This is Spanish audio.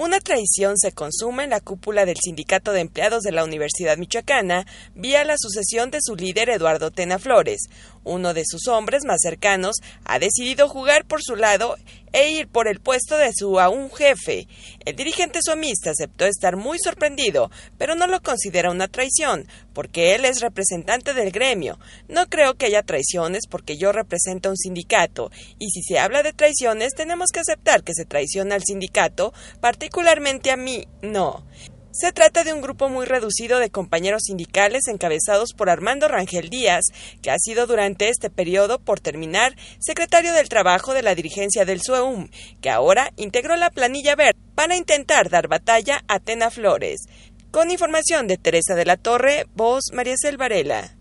Una traición se consume en la cúpula del Sindicato de Empleados de la Universidad Michoacana vía la sucesión de su líder Eduardo Tena Flores. Uno de sus hombres más cercanos ha decidido jugar por su lado e ir por el puesto de su a un jefe. El dirigente somista aceptó estar muy sorprendido, pero no lo considera una traición, porque él es representante del gremio. No creo que haya traiciones porque yo represento a un sindicato, y si se habla de traiciones tenemos que aceptar que se traiciona al sindicato, particularmente a mí, no. Se trata de un grupo muy reducido de compañeros sindicales encabezados por Armando Rangel Díaz, que ha sido durante este periodo, por terminar, secretario del Trabajo de la dirigencia del SUEUM, que ahora integró la planilla verde para intentar dar batalla a Tena Flores. Con información de Teresa de la Torre, voz María Selvarela.